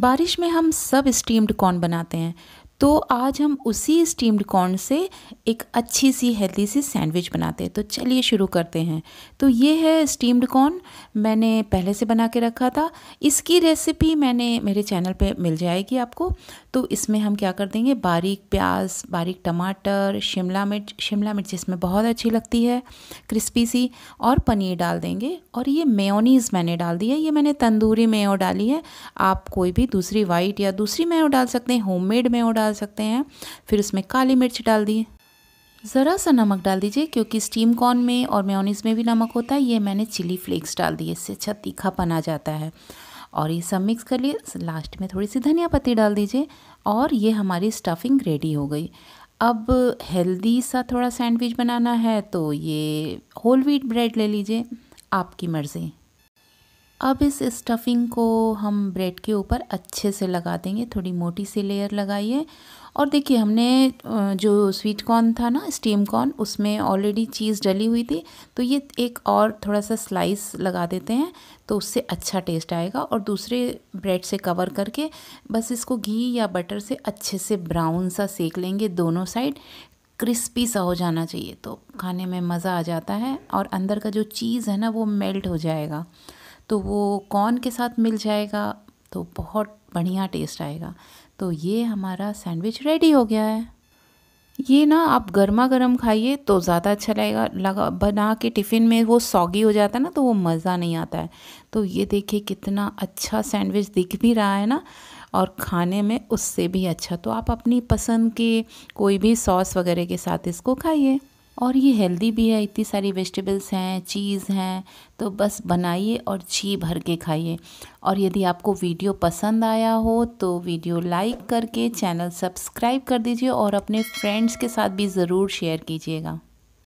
बारिश में हम सब स्टीम्ड कॉर्न बनाते हैं तो आज हम उसी स्टीम्ड कॉर्न से एक अच्छी सी हेल्दी सी सैंडविच बनाते हैं तो चलिए शुरू करते हैं तो ये है स्टीम्ड कॉर्न मैंने पहले से बना के रखा था इसकी रेसिपी मैंने मेरे चैनल पे मिल जाएगी आपको तो इसमें हम क्या कर देंगे बारीक प्याज बारीक टमाटर शिमला मिर्च शिमला मिर्च इसमें बहुत अच्छी लगती है क्रिस्पी सी और पनीर डाल देंगे और ये मेयोनीज़ मैंने डाल दी है ये मैंने तंदूरी मेयो डाली है आप कोई भी दूसरी वाइट या दूसरी मेयो डाल सकते हैं होममेड मेयो डाल डाल सकते हैं फिर उसमें काली मिर्च डाल दी ज़रा सा नमक डाल दीजिए क्योंकि स्टीम कॉर्न में और मेयोनीज़ में भी नमक होता है ये मैंने चिली फ्लेक्स डाल दिए इससे अच्छा तीखापन आ जाता है और ये सब मिक्स कर लिए लास्ट में थोड़ी सी धनिया पत्ती डाल दीजिए और ये हमारी स्टफिंग रेडी हो गई अब हेल्दी सा थोड़ा सैंडविच बनाना है तो ये होल व्हीट ब्रेड ले लीजिए आपकी मर्ज़ी अब इस स्टफिंग को हम ब्रेड के ऊपर अच्छे से लगा देंगे थोड़ी मोटी सी लेयर लगाइए और देखिए हमने जो स्वीट कॉर्न था ना स्टीम कॉर्न उसमें ऑलरेडी चीज़ डली हुई थी तो ये एक और थोड़ा सा स्लाइस लगा देते हैं तो उससे अच्छा टेस्ट आएगा और दूसरे ब्रेड से कवर करके बस इसको घी या बटर से अच्छे से ब्राउन सा सेक लेंगे दोनों साइड क्रिस्पी सा हो जाना चाहिए तो खाने में मज़ा आ जाता है और अंदर का जो चीज़ है ना वो मेल्ट हो जाएगा तो वो कॉर्न के साथ मिल जाएगा तो बहुत बढ़िया टेस्ट आएगा तो ये हमारा सैंडविच रेडी हो गया है ये ना आप गर्मा गर्म खाइए तो ज़्यादा अच्छा लगेगा लगा बना के टिफ़िन में वो सॉगी हो जाता है ना तो वो मज़ा नहीं आता है तो ये देखिए कितना अच्छा सैंडविच दिख भी रहा है ना और खाने में उससे भी अच्छा तो आप अपनी पसंद के कोई भी सॉस वगैरह के साथ इसको खाइए और ये हेल्दी भी है इतनी सारी वेजिटेबल्स हैं चीज़ हैं तो बस बनाइए और जी भर के खाइए और यदि आपको वीडियो पसंद आया हो तो वीडियो लाइक करके चैनल सब्सक्राइब कर दीजिए और अपने फ्रेंड्स के साथ भी ज़रूर शेयर कीजिएगा